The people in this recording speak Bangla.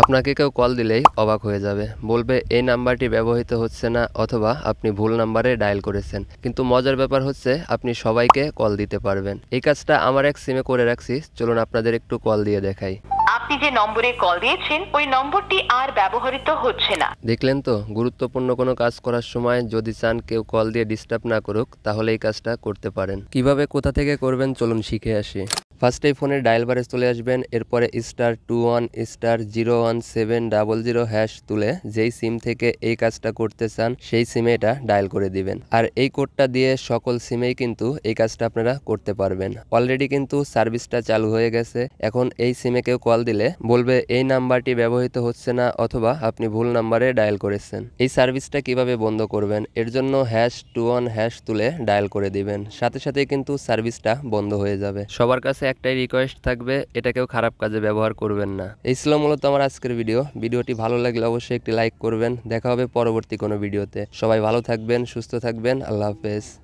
আপনাকে কেউ কল দিলেই অবাক হয়ে যাবে বলবে এই নাম্বারটি ব্যবহৃত হচ্ছে না অথবা আপনি ভুল নাম্বারে ডায়াল করেছেন কিন্তু মজার ব্যাপার হচ্ছে আপনি সবাইকে কল দিতে পারবেন এই কাজটা আমার এক সিমে করে রাখছি চলুন আপনাদের একটু কল দিয়ে দেখাই আপনি যে নম্বরে কল দিয়েছেন ওই নম্বরটি আর ব্যবহৃত হচ্ছে না দেখলেন তো গুরুত্বপূর্ণ কোনো কাজ করার সময় যদি চান কেউ কল দিয়ে ডিস্টার্ব না করুক তাহলে এই কাজটা করতে পারেন কিভাবে কোথা থেকে করবেন চলুন শিখে আসি ফার্স্টেই ফোনের ডায়াল বারে চলে আসবেন এরপরে star two one star zero one seven double zero hash তুলে যেই সিম থেকে এই কাজটা করতে চান সেই সিমে এটা ডায়াল করে দিবেন আর এই কোডটা দিয়ে সকল সিমেই কিন্তু এই কাজটা আপনারা করতে পারবেন অলরেডি কিন্তু সার্ভিসটা চালু হয়ে গেছে এখন এই সিমে কেউ কল দিলে বলবে এই নাম্বারটি ব্যবহৃত হচ্ছে না অথবা আপনি ভুল নাম্বারে ডায়াল করেছেন এই সার্ভিসটা কিভাবে বন্ধ করবেন এর জন্য হ্যাশ টু ওয়ান হ্যাশ তুলে ডায়াল করে দিবেন সাথে সাথে কিন্তু সার্ভিসটা বন্ধ হয়ে যাবে সবার কাছে একটাই রিকোয়েস্ট থাকবে এটা কেউ খারাপ কাজে ব্যবহার করবেন না এই ছিল মূলত আমার আজকের ভিডিও ভিডিওটি ভালো লাগলে অবশ্যই একটি লাইক করবেন দেখা হবে পরবর্তী কোনো ভিডিওতে সবাই ভালো থাকবেন সুস্থ থাকবেন আল্লাহ হাফেজ